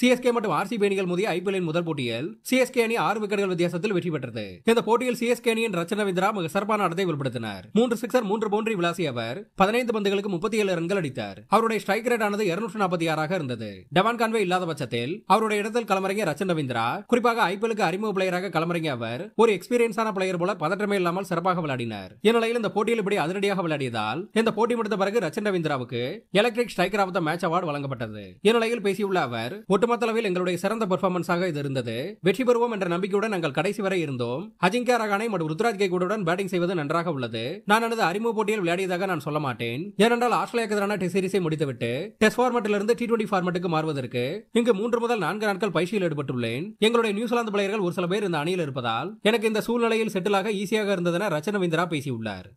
CSK மற்றும் RCB அணிகள் மோதிய ஐபிஎல் முதல் போட்டியில் சிஎஸ்கே அணி ஆறு விக்கெட்டுகள் வித்தியாசத்தில் வெற்றி பெற்றது இந்த போட்டியில் சிஎஸ்கே அணியின் ரச்சனவிந்திரா மிக சிறப்பான நடத்தை வெளிப்படுத்தினார் மூன்று சிக்ஸர் மூன்று பவுண்டரி விளாசி அவர் பதினைந்து பந்துகளுக்கு முப்பத்தி ஏழு ரன்கள் அடித்தார் அவருடைய ஸ்ட்ரைக் ரேட் ஆனது இருநூற்று நாற்பத்தி ஆறாக இருந்தது டெவான் கான்வே இல்லாத பட்சத்தில் அவருடைய இடத்தில் களமிறங்கிய ரச்சன் ரவீந்திரா குறிப்பாக ஐபிஎலுக்கு அறிமுக பிளேயராக களமிறங்கிய அவர் ஒரு எக்ஸ்பீரியன்ஸான பிளேயர் போல பதற்றமே இல்லாமல் சிறப்பாக விளையாடினார் இந்நிலையில் இந்த போட்டியில் இப்படி அதிரடியாக விளையாடியதால் இந்த போட்டி முடித்த பிறகு ரச்சன் ரவீந்திராவுக்கு electric striker of the match award வழங்கப்பட்டது இந்நிலையில் பேசியுள்ள அவர் ஒட்டு ஒட்டுமொத்தளவில் எங்களுடைய சிறந்த பெர்ஃபார்மன்ஸாக இது இருந்தது வெற்றி பெறுவோம் என்ற நம்பிக்கையுடன் நாங்கள் கடைசி வரை இருந்தோம் அஜிங்கா ரகானை மற்றும் ருத்ராஜ் கேக்குடன் பேட்டிங் செய்வது நன்றாக உள்ளது நான் எனது அறிமுக போட்டியில் விளையாடியதாக நான் சொல்ல மாட்டேன் ஏனென்றால் ஆஸ்திரேலியாவுக்கு எதிரான டெஸ்ட் சீரிஸை முடித்துவிட்டு டெஸ்ட் ஃபார்மட்டிலிருந்து டி டுவெண்டி ஃபார்மெட்டுக்கு மாறுவதற்கு இங்கு மூன்று முதல் நான்கு நாட்கள் பயிற்சியில் ஈடுபட்டுள்ளேன் எங்களுடைய நியூசிலாந்து பிளேயர்கள் ஒரு சில பேர் இந்த அணியில் இருப்பதால் எனக்கு இந்த சூழ்நிலையில் செட்டிலாக ஈஸியாக இருந்ததென ரச்சன விந்திரா பேசியுள்ளார்